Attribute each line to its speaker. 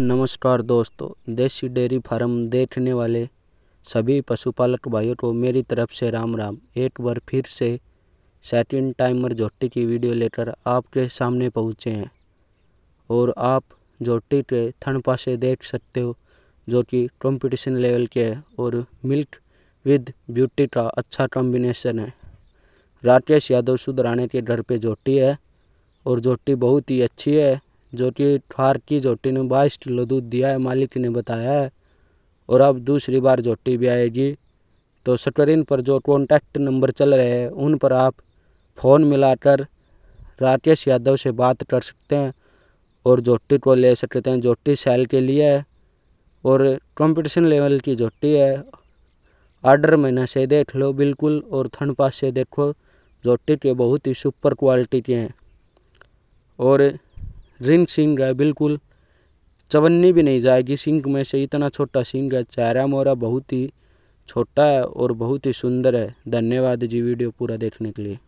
Speaker 1: नमस्कार दोस्तों देसी डेयरी फार्म देखने वाले सभी पशुपालक भाइयों को मेरी तरफ से राम राम एक बार फिर से सेटिन टाइमर जोटी की वीडियो लेकर आपके सामने पहुँचे हैं और आप जोटी के थन पासे देख सकते हो जो कि कंपटीशन लेवल के है और मिल्क विद ब्यूटी का अच्छा कॉम्बिनेशन है राकेश यादव सुधराने के घर पे जोटी है और जोटी बहुत ही अच्छी है जो कि ठार की जोटी ने बाईस किलो दूध दिया है मालिक ने बताया है और अब दूसरी बार जोटी भी आएगी तो स्क्रीन पर जो कॉन्टैक्ट नंबर चल रहे हैं उन पर आप फ़ोन मिलाकर राकेश यादव से बात कर सकते हैं और जोटी को ले सकते हैं जोटी सेल के लिए है और कंपटीशन लेवल की जोटी है आर्डर महीना से देख लो बिल्कुल और थन पास से देखो जोटी के बहुत ही सुपर क्वालिटी के हैं और रिंग सिंग है बिल्कुल चवन्नी भी नहीं जाएगी सिंग में से इतना छोटा सिंग है चेहरा मोरा बहुत ही छोटा है और बहुत ही सुंदर है धन्यवाद जी वीडियो पूरा देखने के लिए